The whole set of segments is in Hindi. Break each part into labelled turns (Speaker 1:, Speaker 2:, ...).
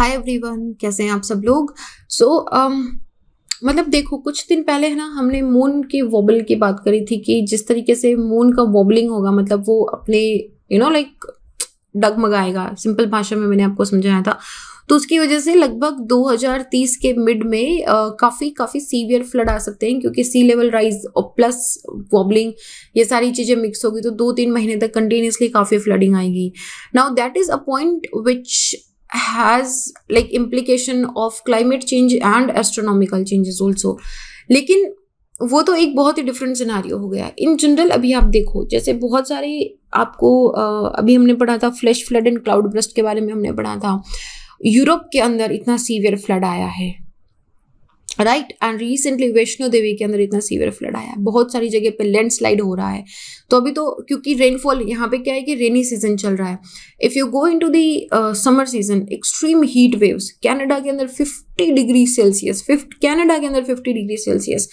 Speaker 1: हाय एवरीवन कैसे हैं आप सब लोग सो so, um, मतलब देखो कुछ दिन पहले है ना हमने मून के वॉबल की बात करी थी कि जिस तरीके से मून का वॉबलिंग होगा मतलब वो अपने यू नो लाइक डगमगाएगा सिंपल भाषा में मैंने आपको समझाया था तो उसकी वजह से लगभग 2030 के मिड में काफ़ी काफ़ी सीवियर फ्लड आ सकते हैं क्योंकि सी लेवल राइज और प्लस वॉबलिंग ये सारी चीज़ें मिक्स होगी तो दो तीन महीने तक कंटिन्यूसली काफ़ी फ्लडिंग आएगी now that is a point which has like implication of climate change and astronomical changes also लेकिन वो तो एक बहुत ही डिफरेंट सिनारियो हो गया इन जनरल अभी आप देखो जैसे बहुत सारे आपको अभी हमने पढ़ा था flash flood and cloud burst के बारे में हमने पढ़ा था यूरोप के अंदर इतना सीवियर फ्लड आया है right and recently Vaishno Devi के अंदर इतना सीवियर फ्लड आया है बहुत सारी जगह पे लैंडस्लाइड हो रहा है तो अभी तो क्योंकि रेनफॉल यहाँ पे क्या है कि रेनी सीजन चल रहा है if you go into the summer season extreme heat waves Canada के अंदर fifty 50 degree Celsius fifty Canada के अंदर 50 degree Celsius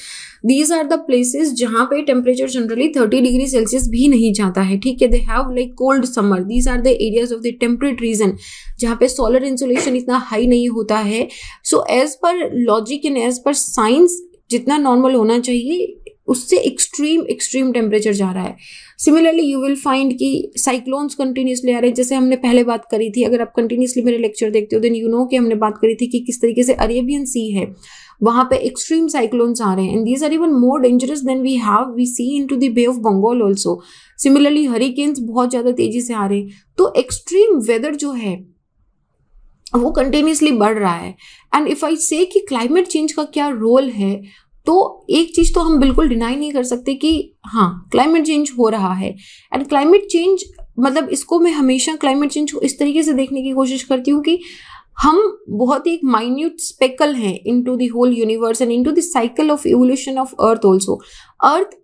Speaker 1: these are the places जहाँ पे टेम्परेचर जनरली 30 डिग्री सेल्सियस भी नहीं जाता है ठीक है they have like cold summer these are the areas of the temperate region जहाँ पे सोलर इंसुलेशन इतना हाई नहीं होता है so as per logic and as per science जितना नॉर्मल होना चाहिए उससे एक्सट्रीम एक्सट्रीम टेम्परेचर जा रहा है सिमिलरली यू विल फाइंड कि साइक्लोन्स कंटिन्यूसली आ रहे हैं जैसे हमने पहले बात करी थी अगर आप कंटिन्यूसली मेरे लेक्चर देखते हो देन यू नो कि हमने बात करी थी कि किस तरीके से अरेबियन सी है वहाँ पे एक्सट्रीम साइक्लोन्स आ रहे हैं and these are even more dangerous than we have we see into the Bay of Bengal also similarly hurricanes बहुत ज़्यादा तेजी से आ रहे हैं तो एक्सट्रीम वेदर जो है वो कंटिन्यूसली बढ़ रहा है एंड इफ़ आई से कि क्लाइमेट चेंज का क्या रोल है तो एक चीज़ तो हम बिल्कुल डिनाई नहीं कर सकते कि हाँ क्लाइमेट चेंज हो रहा है एंड क्लाइमेट चेंज मतलब इसको मैं हमेशा क्लाइमेट चेंज को इस तरीके से देखने की कोशिश करती हूँ कि हम बहुत ही एक माइन्यूट स्पेकल हैं into the whole universe and into the cycle of evolution of Earth also Earth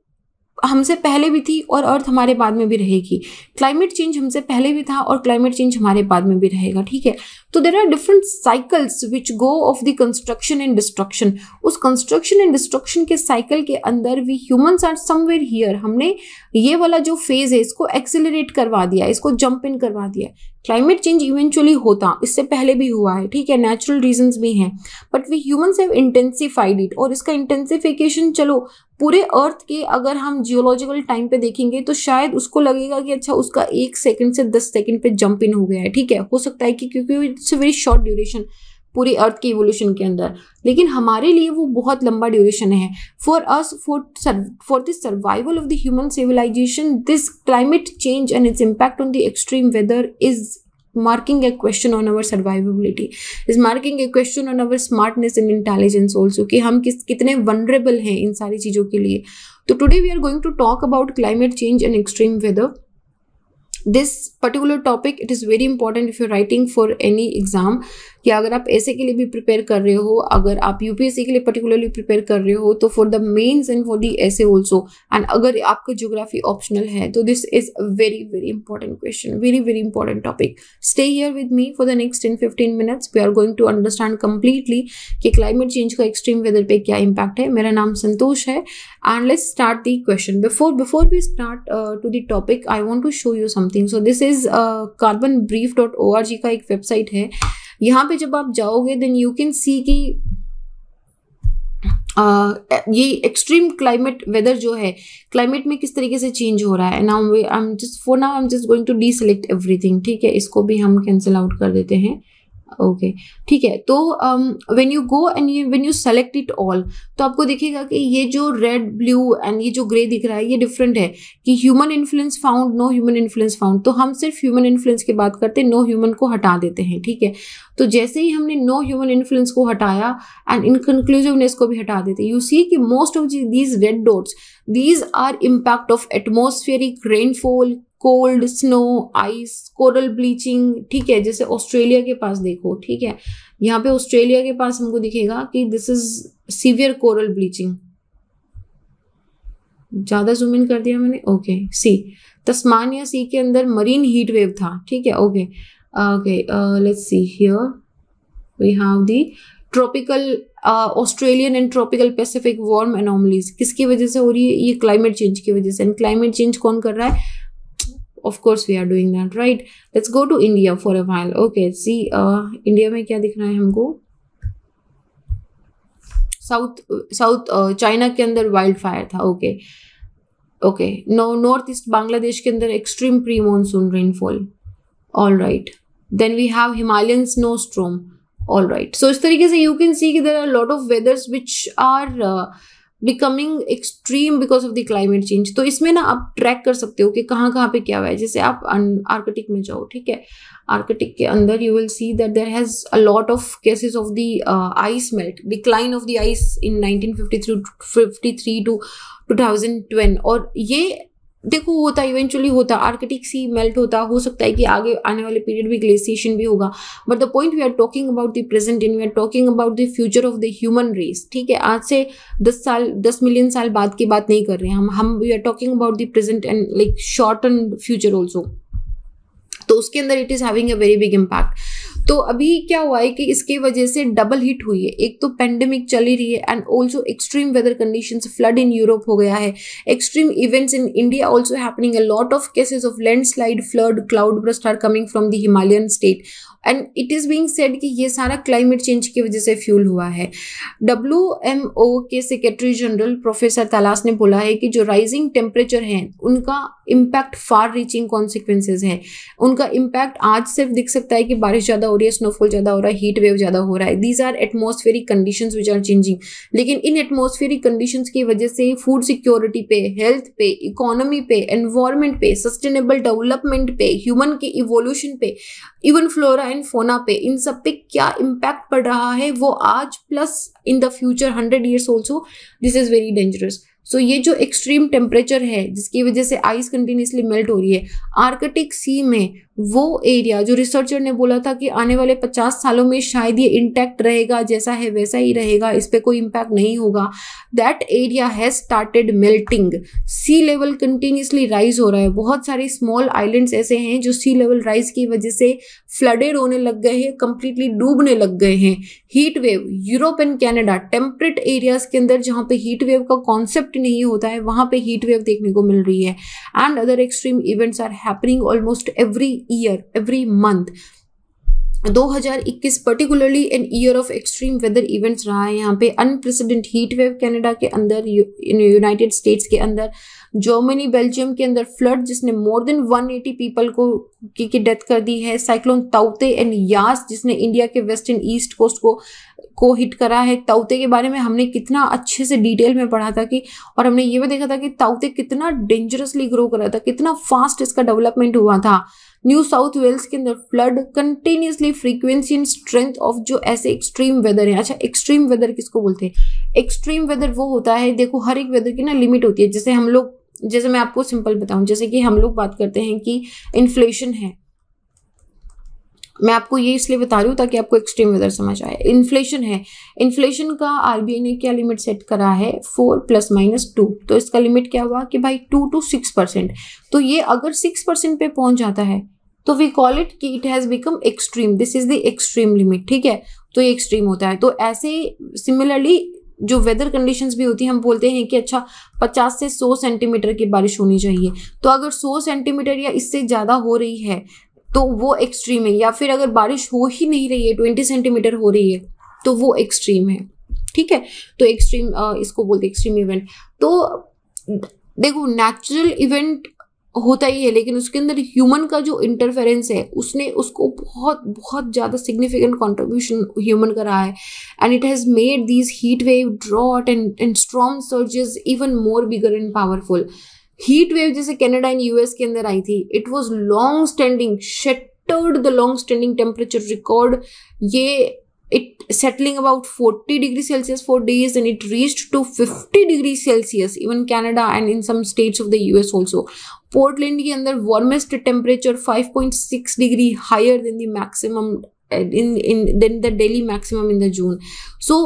Speaker 1: हमसे पहले भी थी और अर्थ हमारे बाद में भी रहेगी क्लाइमेट चेंज हमसे पहले भी था और क्लाइमेट चेंज हमारे बाद में भी रहेगा ठीक है तो there are different cycles which go of the construction and destruction उस कंस्ट्रक्शन एंड डिस्ट्रक्शन के साइकिल के अंदर we humans are somewhere here हमने ये वाला जो फेज है इसको एक्सिलरेट करवा दिया इसको जंप इन करवा दिया क्लाइमेट चेंज इवेंचुअली होता इससे पहले भी हुआ है ठीक है नेचुरल रीजंस भी हैं but we humans have intensified it और इसका इंटेंसिफिकेशन चलो पूरे अर्थ के अगर हम जियोलॉजिकल टाइम पे देखेंगे तो शायद उसको लगेगा कि अच्छा उसका एक सेकंड से दस सेकंड पे जंप इन हो गया है ठीक है हो सकता है कि क्योंकि इट्स वेरी शॉर्ट ड्यूरेशन पूरे अर्थ के इवोल्यूशन के अंदर लेकिन हमारे लिए वो बहुत लंबा ड्यूरेशन है for us for for the survival of the human civilization this climate change and its impact on the extreme weather is marking a question on our survivability is marking a question on our smartness in intelligence also कि हम किस कितने वनरेबल हैं इन सारी चीज़ों के लिए तो today we are going to talk about climate change and extreme weather this particular topic it is very important if you writing for any exam या अगर आप ऐसे के लिए भी प्रिपेयर कर रहे हो अगर आप यूपीएससी के लिए पर्टिकुलरली प्रिपेयर कर रहे हो तो for the mains and for the essay also and अगर आपका ज्योग्राफी ऑप्शनल है तो this is a very very important question very very important topic stay here with me for the next ten fifteen minutes we are going to understand completely कि क्लाइमेट चेंज का एक्सट्रीम वेदर पे क्या इम्पैक्ट है मेरा नाम संतोष है and let's start the question before before we start to the topic I want to show you something so this is Carbon Brief dot O R G का एक वेबसाइट है यहाँ पे जब आप जाओगे देन यू कैन सी कि ये एक्सट्रीम क्लाइमेट वेदर जो है क्लाइमेट में किस तरीके से चेंज हो रहा है now I am just for now I am just going to deselect everything ठीक है इसको भी हम कैंसिल आउट कर देते हैं ओके ठीक है तो when you go and when you select it all तो आपको दिखेगा कि ये जो रेड ब्लू एंड ये जो ग्रे दिख रहा है ये डिफरेंट है कि human influence found no human influence found तो हम सिर्फ ह्यूमन इन्फ्लुएंस की बात करते हैं नो ह्यूमन को हटा देते हैं ठीक है तो जैसे ही हमने नो ह्यूमन इन्फ्लुएंस को हटाया एंड इनकनक्लूसिवनेस को भी हटा देते यू सी कि most of these red dots these are impact of atmospheric rainfall cold snow ice coral bleaching ठीक है जैसे ऑस्ट्रेलिया के पास देखो ठीक है यहाँ पे ऑस्ट्रेलिया के पास हमको दिखेगा कि this is severe coral bleaching ज़्यादा जूम इन कर दिया मैंने ओके सी तस्मानिया सी के अंदर मरीन हीट वेव था ठीक है okay Uh, okay uh, let's see here we have the tropical Australian and tropical Pacific warm anomalies किसकी वजह से हो रही है ये क्लाइमेट चेंज की वजह से एंड क्लाइमेट चेंज कौन कर रहा है of course we are doing that right let's go to India for a while okay see India में क्या दिख रहा है हमको साउथ साउथ चाइना के अंदर वाइल्ड फायर था okay okay North East Bangladesh के अंदर extreme pre monsoon rainfall all right then we have Himalayan snow storm all right so इस तरीके से यू कैन सी कि there are lot of weathers which are becoming extreme because of the climate change तो इसमें ना आप ट्रैक कर सकते हो कि कहाँ कहाँ पे क्या हुआ है जैसे आप आर्कटिक में जाओ ठीक है आर्कटिक के अंदर you will see that there has a lot of cases of the ice melt decline of the ice in nineteen three to twelve और ये देखो होता इवेंचुअली होता आर्कटिक सी मेल्ट होता हो सकता है कि आगे आने वाले पीरियड में ग्लेशिएशन भी होगा but the point we are talking about the present and we are talking about the future of the human race ठीक है आज से दस साल दस मिलियन साल बाद की बात नहीं कर रहे हैं हम हम we are talking about the present and like short and future also तो उसके अंदर it is having a very big impact तो अभी क्या हुआ है कि इसके वजह से डबल हिट हुई है एक तो पेंडेमिक चली रही है and also extreme weather condition flood in Europe हो गया है extreme events in India also happening a lot of cases of landslide flood cloud burst are coming from the Himalayan state and it is being said कि ये सारा क्लाइमेट चेंज की वजह से फ्यूल हुआ है डब्ल्यू एम ओ के सेक्रेटरी जनरल प्रोफेसर तलास ने बोला है कि जो राइजिंग टेम्परेचर हैं उनका इम्पैक्ट फार रीचिंग कॉन्सिक्वेंसेज हैं उनका इम्पैक्ट आज सिर्फ दिख सकता है कि बारिश ज़्यादा हो रही है स्नोफॉल ज़्यादा हो रहा है हीट वेव ज़्यादा हो रहा है these are atmospheric condition which are changing लेकिन इन एटमोसफेरिक कंडीशन की वजह से फूड सिक्योरिटी पे हेल्थ पे इकोनॉमी पे एनवायरमेंट पे सस्टेनेबल डेवलपमेंट पे ह्यूमन के इवोल्यूशन पे इवन फ्लोरा एंड फोना पे इन सब पे क्या इम्पैक्ट पड़ रहा है वो आज plus in the future hundred years also this is very dangerous so so, ये जो एक्सट्रीम टेम्परेचर है जिसकी वजह से आइस कंटिन्यूसली मेल्ट हो रही है आर्कटिक सी में वो एरिया जो रिसर्चर ने बोला था कि आने वाले 50 सालों में शायद ये इंटैक्ट रहेगा जैसा है वैसा ही रहेगा इस पर कोई इम्पैक्ट नहीं होगा that area has started melting sea level continuously rise हो रहा है बहुत सारे स्मॉल आइलैंड्स ऐसे हैं जो सी लेवल राइज की वजह से फ्लडेड होने लग गए हैं कंप्लीटली डूबने लग गए हैं heat wave Europe and Canada temperate areas के अंदर जहाँ पे हीट वेव का कॉन्सेप्ट इफेक्ट नहीं होता है वहाँ पे हीट वेव देखने को मिल रही है and other extreme events are happening almost every year every month 2021 particularly an year of extreme weather events रहा है यहाँ पे अनप्रेसिडेंट हीट वेव कनाडा के अंदर यूनाइटेड स्टेट्स के अंदर जर्मनी बेल्जियम के अंदर फ्लड जिसने मोर देन 180 पीपल को की, डेथ कर दी है साइक्लोन ताउते एंड यास जिसने इंडिया के वेस्टर्न ईस्ट कोस्ट को को हिट करा है ताउते के बारे में हमने कितना अच्छे से डिटेल में पढ़ा था कि और हमने ये भी देखा था कि ताउते कितना डेंजरसली ग्रो करा था कितना फास्ट इसका डेवलपमेंट हुआ था न्यू साउथ वेल्स के अंदर flood continuously frequency and strength of जो ऐसे एक्सट्रीम वेदर है अच्छा एक्सट्रीम वेदर किसको बोलते हैं एक्सट्रीम वेदर वो होता है देखो हर एक वेदर की ना लिमिट होती है जैसे हम लोग जैसे मैं आपको सिंपल बताऊं जैसे कि हम लोग बात करते हैं कि इन्फ्लेशन है मैं आपको ये इसलिए बता रही हूँ ताकि आपको एक्सट्रीम वेदर समझ आए इन्फ्लेशन है इन्फ्लेशन का आर ने क्या लिमिट सेट करा है फोर प्लस माइनस टू तो इसका लिमिट क्या हुआ कि भाई टू टू सिक्स परसेंट तो ये अगर सिक्स परसेंट पे पहुंच जाता है तो वी कॉल इट कि it has become extreme this is the extreme limit ठीक है तो ये एक्सट्रीम होता है तो ऐसे सिमिलरली जो वेदर कंडीशंस भी होती हैं हम बोलते हैं कि अच्छा 50 से 100 सेंटीमीटर की बारिश होनी चाहिए तो अगर 100 सेंटीमीटर या इससे ज़्यादा हो रही है तो वो एक्सट्रीम है या फिर अगर बारिश हो ही नहीं रही है ट्वेंटी सेंटीमीटर हो रही है तो वो एक्सट्रीम है ठीक है तो एक्सट्रीम इसको बोलते एक्सट्रीम इवेंट तो देखो नेचुरल इवेंट होता ही है लेकिन उसके अंदर ह्यूमन का जो इंटरफेरेंस है उसने उसको बहुत बहुत ज़्यादा सिग्निफिकेंट कंट्रीब्यूशन ह्यूमन कर रहा है and it has made these heat wave drought and and strong surges even more bigger and powerful heat wave जैसे कैनेडा एंड यूएस के अंदर आई थी it was long standing shattered the long standing temperature record ये it settling about forty degree Celsius four days and it reached to fifty degree Celsius even Canada and in some states of the U S also Portland के अंदर warmest temperature five point six degree higher then the maximum in in then the daily maximum in the June so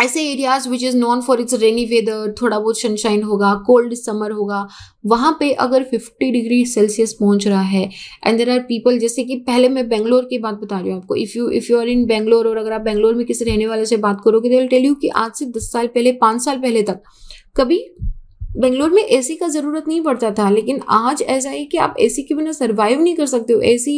Speaker 1: ऐसे areas which is known for its rainy weather थोड़ा बहुत सनशाइन होगा कोल्ड समर होगा वहाँ पे अगर 50 डिग्री सेल्सियस पहुँच रहा है एंड देर आर पीपल जैसे कि पहले मैं बेंगलोर की बात बता रही हूँ आपको if you if you are in Bangalore और अगर आप बेंगलोर में किसी रहने वाले से बात करोगे दे टेल यू कि आज से दस साल पहले पाँच साल पहले तक कभी बेंगलोर में एसी का ज़रूरत नहीं पड़ता था लेकिन आज ऐसा है कि आप एसी के बिना सर्वाइव नहीं कर सकते हो एसी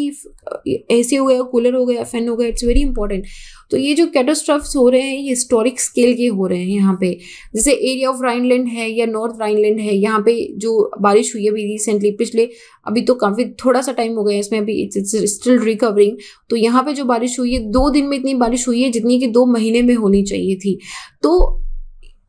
Speaker 1: एसी हो गया कूलर हो गया फैन हो गया इट्स वेरी इंपॉर्टेंट तो ये जो कैटोस्ट्रफ्स हो रहे हैं ये हिस्टोरिक स्केल के हो रहे हैं यहाँ पे जैसे एरिया ऑफ राइनलैंड है या नॉर्थ राइनलैंड है यहाँ पे जो बारिश हुई है अभी रिसेंटली पिछले अभी तो काफ़ी थोड़ा सा टाइम हो गया इसमें अभी इट्स स्टिल रिकवरिंग तो यहाँ पे जो बारिश हुई है दो दिन में इतनी बारिश हुई है जितनी कि दो महीने में होनी चाहिए थी तो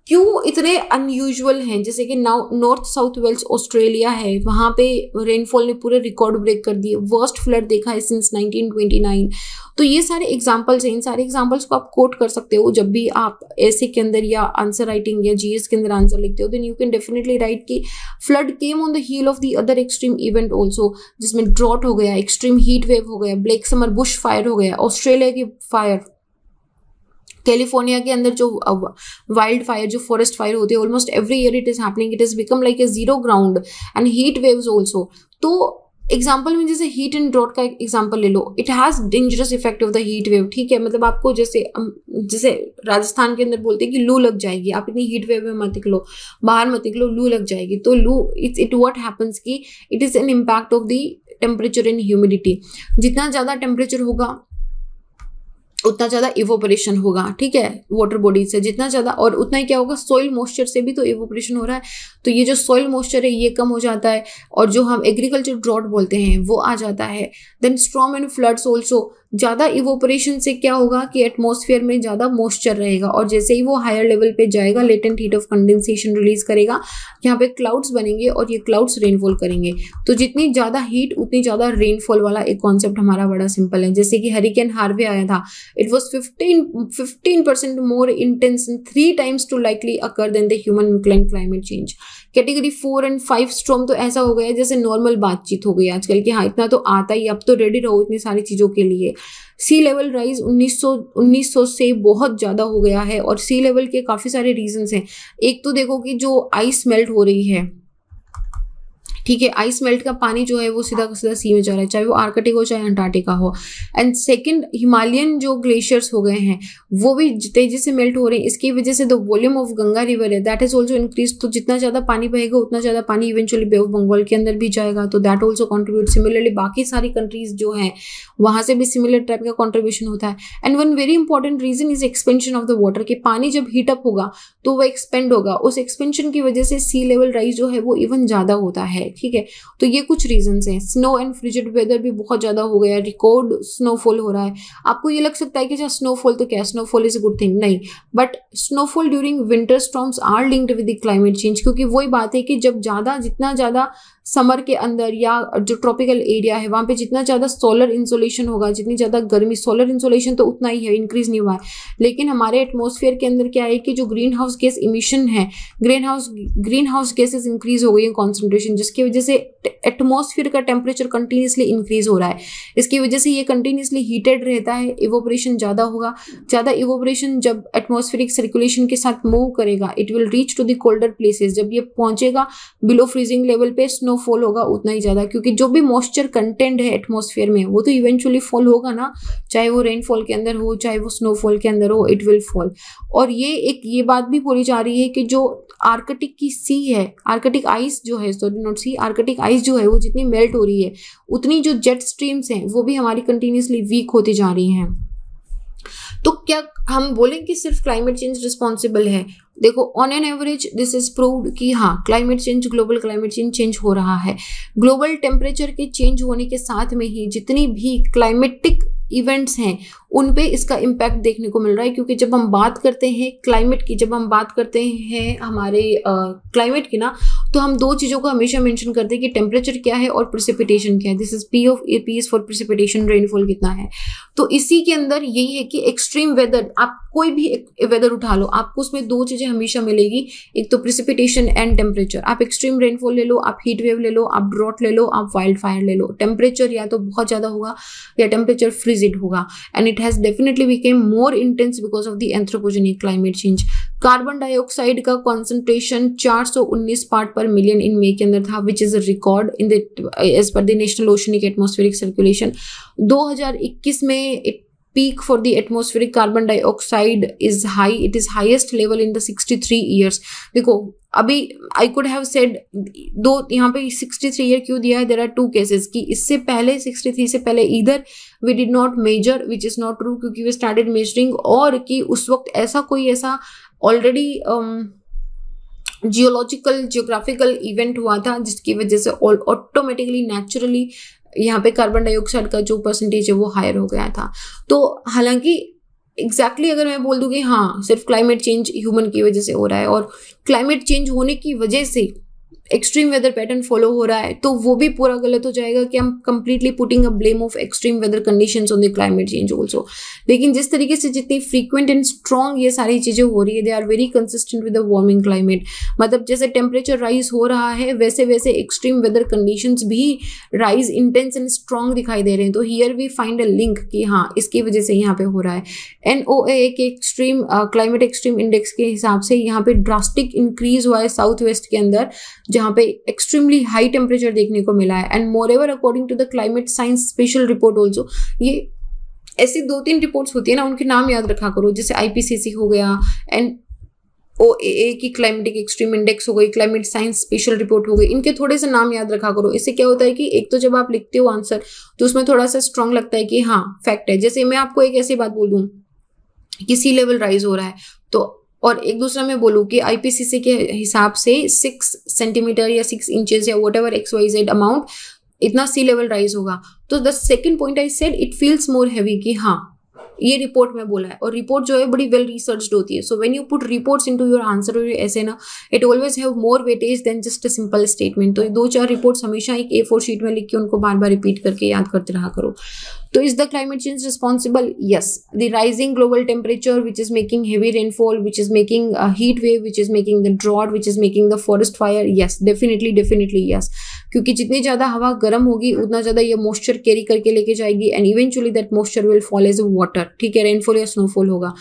Speaker 1: क्यों इतने अनयूजुअल हैं जैसे कि now north South Wales Australia है वहाँ पे रेनफॉल ने पूरे रिकॉर्ड ब्रेक कर दिए वर्स्ट फ्लड देखा है सिंस 1929 तो ये सारे एग्जाम्पल्स हैं इन सारे एग्जाम्पल्स को आप कोट कर सकते हो जब भी आप ऐसे के अंदर या आंसर राइटिंग या जी के अंदर आंसर लिखते हो then you can definitely write कि flood came on the heel of the other extreme event also जिसमें ड्रॉट हो गया एक्सट्रीम हीट वेव हो गया ब्लैक समर बुश फायर हो गया ऑस्ट्रेलिया की फायर कैलिफोर्निया के अंदर जो वाइल्ड फायर जो फॉरेस्ट फायर होते हैं almost every year it is happening it is become like a zero ground and heat waves also तो एग्जाम्पल में जैसे हीट एंड ड्रॉट का एग्जाम्पल ले लो it has dangerous effect of the heat wave ठीक है मतलब आपको जैसे जैसे राजस्थान के अंदर बोलते हैं कि लू लग जाएगी आप इतनी हीट वेव में मत निकलो बाहर मत निकलो लू लग जाएगी तो लू इट्स इट वॉट हैपन्स की it is an impact of the temperature and humidity जितना ज़्यादा टेम्परेचर होगा उतना ज़्यादा इवोपरेशन होगा ठीक है वाटर बॉडी से जितना ज़्यादा और उतना ही क्या होगा सॉइल मॉइस्चर से भी तो इवोपरेशन हो रहा है तो ये जो सॉइल मॉइस्चर है ये कम हो जाता है और जो हम एग्रीकल्चर ड्रॉट बोलते हैं वो आ जाता है then storm and floods also ज़्यादा इवोपरेशन से क्या होगा कि एटमोसफियर में ज़्यादा मॉइस्चर रहेगा और जैसे ही वो हायर लेवल पे जाएगा latent heat of condensation release करेगा यहाँ पे क्लाउड्स बनेंगे और ये क्लाउड्स रेनफॉल करेंगे तो जितनी ज़्यादा हीट उतनी ज़्यादा रेनफॉल वाला एक कॉन्सेप्ट हमारा बड़ा सिंपल है जैसे कि हरिकेन हार्वे आया था it was fifteen fifteen percent more intense three times too likely occur then the human climate change category four and five storm तो ऐसा हो गया जैसे नॉर्मल बातचीत हो गई आजकल कि हाँ इतना तो आता ही अब तो रेडी रहो इतनी सारी चीज़ों के लिए सी लेवल राइज 1900 1900 से बहुत ज़्यादा हो गया है और सी लेवल के काफ़ी सारे रीजंस हैं एक तो देखो कि जो आइस मेल्ट हो रही है ठीक है आइस मेल्ट का पानी जो है वो सीधा का सीधा सी में जा रहा है चाहे वो आर्कटिक हो चाहे अंटार्कटिका हो एंड सेकेंड हिमालयन जो ग्लेशियर्स हो गए हैं वो भी तेजी से मेल्ट हो रहे हैं इसकी वजह से the volume of Ganga river है दैट इज ऑल्सो इंक्रीज तो जितना ज़्यादा पानी बहेगा उतना ज़्यादा पानी इवेंचुअली बे ऑफ बंगाल के अंदर भी जाएगा तो दैट ऑल्सो कॉन्ट्रीब्यूट सिमिलरली बाकी सारी कंट्रीज जो हैं वहाँ से भी सिमिलर टाइप का कॉन्ट्रीब्यूशन होता है and one very important reason is expansion of the water कि पानी जब हीटअप होगा तो वह एक्सपेंड होगा उस एक्सपेंशन की वजह से सी लेवल राइज जो है वो इवन ज़्यादा होता है ठीक है तो ये कुछ रीजंस हैं स्नो एंड फ्रिजिड वेदर भी बहुत ज़्यादा हो गया रिकॉर्ड स्नोफॉल हो रहा है आपको ये लग सकता है कि जहाँ अच्छा, स्नोफॉल तो क्या snowfall is a good thing नहीं but snowfall during winter storms are linked with the climate change क्योंकि वही बात है कि जब ज़्यादा जितना ज़्यादा समर के अंदर या जो ट्रॉपिकल एरिया है वहाँ पे जितना ज़्यादा सोलर इंसोलेशन होगा जितनी ज़्यादा गर्मी सोलर इंसोलेशन तो उतना ही है इंक्रीज़ नहीं हुआ है लेकिन हमारे एटमोसफेयर के अंदर क्या है कि जो ग्रीन हाउस गैस इमिशन है greenhouse greenhouse gases increase हो गई है कॉन्सेंट्रेशन जिसकी वजह से एटमोसफियर का टेम्परेचर कंटिन्यूसली इंक्रीज़ हो रहा है इसकी वजह से ये कंटिन्यूसली हीटेड रहता है इवोपरेशन ज़्यादा होगा ज़्यादा इवोपरेशन जब एटमोसफियरिक सर्कुलेशन के साथ मूव करेगा it will reach to the colder places जब ये पहुंचेगा बिलो फ्रीजिंग लेवल पे स्नो स्नोफॉल होगा उतना ही ज़्यादा क्योंकि जो भी मॉइस्चर कंटेंट है एटमोसफेयर में वो तो इवेंचुअली फॉल होगा ना चाहे वो रेनफॉल के अंदर हो चाहे वो स्नोफॉल के अंदर हो इट विल फॉल और ये एक ये बात भी बोली जा रही है कि जो आर्कटिक की सी है आर्कटिक आइस जो है sorry not sea Arctic ice जो है वो जितनी मेल्ट हो रही है उतनी जो जेट स्ट्रीम्स हैं वो भी हमारी कंटिन्यूसली वीक होती जा रही हैं तो क्या हम बोलेंगे कि सिर्फ क्लाइमेट चेंज रिस्पॉन्सिबल है देखो on an average this is proved कि हाँ climate change global climate change change हो रहा है ग्लोबल टेम्परेचर के चेंज होने के साथ में ही जितनी भी क्लाइमेटिक इवेंट्स हैं उन पे इसका इम्पैक्ट देखने को मिल रहा है क्योंकि जब हम बात करते हैं क्लाइमेट की जब हम बात करते हैं हमारे क्लाइमेट की ना तो हम दो चीज़ों को हमेशा मेंशन करते हैं कि टेम्परेचर क्या है और प्रिसिपिटेशन क्या है this is P of P is for precipitation rainfall कितना है तो इसी के अंदर यही है कि एक्सट्रीम वेदर आप कोई भी वेदर उठा लो आपको उसमें दो चीज़ें हमेशा मिलेगी एक तो प्रिसिपिटेशन एंड टेम्परेचर आप एक्सट्रीम रेनफॉल ले लो आप हीट वेव ले लो आप ड्रॉट ले लो आप वाइल्ड फायर ले लो टेम्परेचर या तो बहुत ज़्यादा होगा या टेम्परेचर फ्रिजिड होगा and it has definitely became more intense because of the anthropogenic climate change carbon dioxide का concentration 419 part per million in May के अंदर था which is record in the age per the national oceanic atmospheric circulation 2021 में it peak for the atmospheric carbon dioxide is high it is highest level in the 63 years देखो अभी आई कुड हैव सेड दो यहाँ पे 63 ईयर क्यों दिया है देर आर टू केसेस कि इससे पहले 63 से पहले इधर we did not measure which is not true क्योंकि वी स्टार्टेड मेजरिंग और कि उस वक्त ऐसा कोई ऐसा ऑलरेडी जियोलॉजिकल जियोग्राफिकल इवेंट हुआ था जिसकी वजह से ऑटोमेटिकली नेचुरली यहाँ पे कार्बन डाइऑक्साइड का जो परसेंटेज है वो हायर हो गया था तो हालांकि एग्जैक्टली exactly अगर मैं बोल दूँ कि हाँ सिर्फ क्लाइमेट चेंज ह्यूमन की वजह से हो रहा है और क्लाइमेट चेंज होने की वजह से एक्सट्रीम वेदर पैटर्न फॉलो हो रहा है तो वो भी पूरा गलत हो जाएगा कि हम completely putting a blame of extreme weather conditions on the climate change also लेकिन जिस तरीके से जितनी फ्रीक्वेंट एंड स्ट्रॉन्ग ये सारी चीज़ें हो रही है they are very consistent with the warming climate मतलब जैसे टेम्परेचर राइज हो रहा है वैसे वैसे एक्सट्रीम वेदर कंडीशन भी राइज इंटेंस एंड स्ट्रॉन्ग दिखाई दे रहे हैं तो here we find a link कि हाँ इसकी वजह से यहाँ पे हो रहा है एन ओ ए के एक्सट्रीम क्लाइमेट एक्सट्रीम इंडेक्स के हिसाब से यहाँ पे ड्रास्टिक इंक्रीज हुआ है साउथ वेस्ट के अंदर जहाँ पे एक्सट्रीमली हाई टेम्परेचर देखने को मिला है and more ever according to the climate science special report also ये ऐसी दो तीन रिपोर्ट्स होती है ना उनके नाम याद रखा करो जैसे आई हो गया एंड ओ ए की क्लाइमेटिक एक्सट्रीम इंडेक्स हो गई क्लाइमेट साइंस स्पेशल रिपोर्ट हो गई इनके थोड़े से नाम याद रखा करो इससे क्या होता है कि एक तो जब आप लिखते हो आंसर तो उसमें थोड़ा सा स्ट्रांग लगता है कि हाँ फैक्ट है जैसे मैं आपको एक ऐसी बात बोल दूँ कि सी लेवल राइज हो रहा है तो और एक दूसरा मैं बोलूँ कि आईपीसीसी के हिसाब से सिक्स सेंटीमीटर या सिक्स इंचेस या what ever X Y Z amount इतना सी लेवल राइज होगा तो the second point I said it feels more heavy कि हाँ ये रिपोर्ट में बोला है और रिपोर्ट जो है बड़ी वेल रिसर्च होती है so when you put reports into your answer और ऐसे ना it always have more weightage then just a simple statement तो दो चार रिपोर्ट्स हमेशा एक ए फोर शीट में लिख के उनको बार बार रिपीट करके याद करते रहा करो तो is the climate change responsible yes the rising global temperature which is making heavy rainfall which is making heat wave which is making the drought which is making the forest fire yes definitely definitely yes क्योंकि जितनी ज्यादा हवा गर्म होगी उतना ज्यादा ये मॉइस्चर कैरी करके लेके जाएगी and eventually that moisture will fall as a water ठीक है रेनफॉल या स्नोफॉल होगा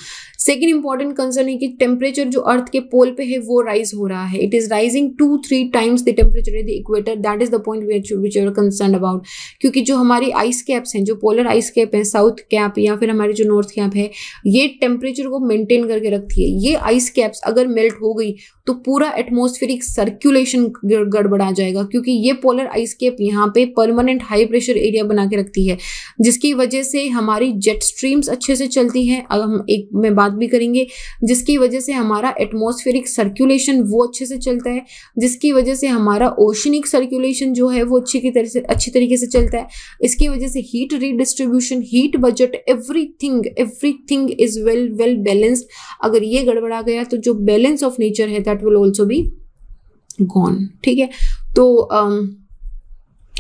Speaker 1: सेकेंड इंपॉर्टेंट कंसर्न है कि टेम्परेचर जो अर्थ के पोल पे है वो राइज हो रहा है it is rising to three times the temperature in the equator that is the point which are concern about क्योंकि जो हमारी आइस कैप्स हैं जो पोलर आइस कैप है साउथ कैप या फिर हमारे जो नॉर्थ कैप है ये टेम्परेचर को मेंटेन करके रखती है ये आइस कैप्स अगर मेल्ट हो गई तो पूरा एटमोस्फेरिक सर्कुलेशन गड़बड़ा जाएगा क्योंकि ये पोलर आइस कैप यहाँ पे परमानेंट हाई प्रेशर एरिया बना के रखती है जिसकी वजह से हमारी जेट स्ट्रीम्स अच्छे से चलती हैं अगर हम एक मैं बात वर्क भी करेंगे जिसकी वजह से हमारा एटमोस्फेरिक सर्कुलेशन वो अच्छे से चलता है जिसकी वजह से हमारा ओशनिक सर्कुलेशन जो है वो अच्छी की तरह से अच्छी तरीके से चलता है इसकी वजह से heat redistribution heat budget everything everything is well well balanced अगर ये गड़बड़ा गया तो जो बैलेंस ऑफ नेचर है that will also be gone ठीक है तो um,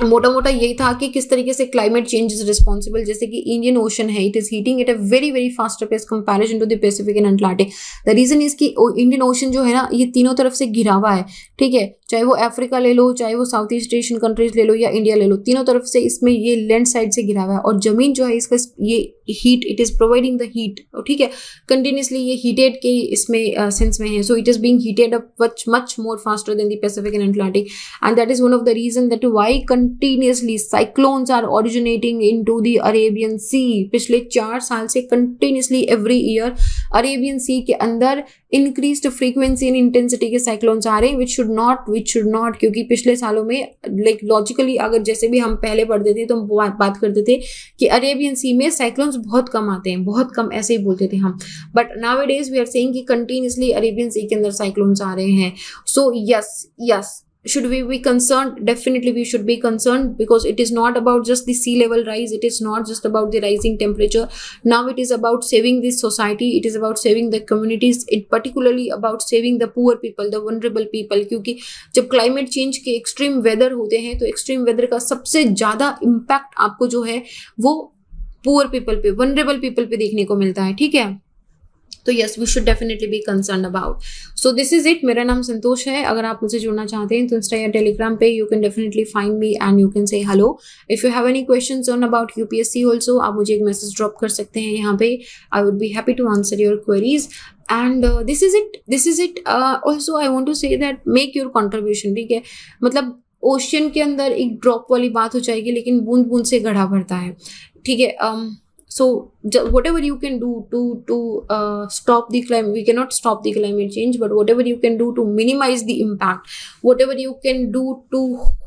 Speaker 1: मोटा मोटा यही था कि किस तरीके से क्लाइमेट चेंज इज रिस्पॉन्सिबल जैसे कि इंडियन ओशन है it is heating it a very very fast pace comparison to the Pacific and Atlantic the reason is कि इंडियन ओशन जो है ना ये तीनों तरफ से घिरा हुआ है ठीक है चाहे वो अफ्रीका ले लो चाहे वो साउथ ईस्ट एशियन कंट्रीज ले लो या इंडिया ले लो तीनों तरफ से इसमें ये लैंड साइड से घिरा हुआ है और जमीन जो है इसका ये heat it is providing the heat ठीक है कंटिन्यूसली ये हीटेड के इसमें सेंस में है so it is being heated up much more faster then the Pacific and Atlantic and that is one of the reason that why continuously cyclones are originating to the Arabian sea पिछले चार साल से continuously every year Arabian sea के अंदर इंक्रीज फ्रीक्वेंसी एंड इंटेंसिटी के साइक्लोन्स आ रहे हैं which should not which should not क्योंकि पिछले सालों में लाइक लॉजिकली अगर जैसे भी हम पहले पढ़ते थे तो हम बात करते थे कि अरेबियन सी में साइक्लोन्स बहुत कम आते हैं बहुत कम ऐसे ही बोलते थे हम बट नावे डेज वी आर सेंग कि कंटिन्यूसली अरेबियन सी के अंदर साइक्लोन्स आ रहे हैं so yes yes should we be concerned definitely we should be concerned because it is not about just the sea level rise it is not just about the rising temperature now it is about saving this society it is about saving the communities it particularly about saving the poor people the vulnerable people kyunki jab climate change ke extreme weather hote hain to extreme weather ka sabse ज़्यादा impact aapko jo hai wo poor people pe vulnerable people pe dekhne ko milta hai theek hai तो yes we should definitely be concern about so this is it मेरा नाम संतोष है अगर आप मुझे जुड़ना चाहते हैं तो इंस्टा या टेलीग्राम पे you can definitely find me and you can say hello if you have any question on about U P S C also आप मुझे एक मैसेज ड्रॉप कर सकते हैं यहाँ पे I would be happy to answer your queries and this is it this is it also I want to say that make your contribution ठीक है मतलब ओशियन के अंदर एक ड्रॉप वाली बात हो जाएगी लेकिन बूंद बूंद से गढ़ा भरता है ठीक है um, so whatever you can do to to uh, stop the climate we cannot stop the climate change but whatever you can do to minimize the impact whatever you can do to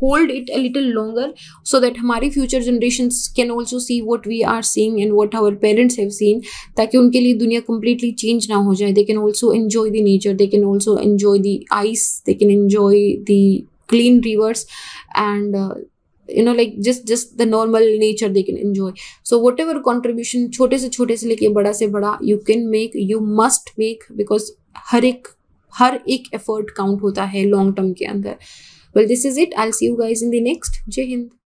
Speaker 1: hold it a little longer so that our future generations can also see what we are seeing and what our parents have seen ताकि उनके completely change ना हो they can also enjoy the nature they can also enjoy the ice they can enjoy the clean rivers and uh, you know like just just the normal nature they can enjoy so whatever contribution छोटे से छोटे से लेके बड़ा से बड़ा you can make you must make because हर एक हर एक एफर्ट काउंट होता है लॉन्ग टर्म के अंदर well this is it I see you guys in the next Jai Hind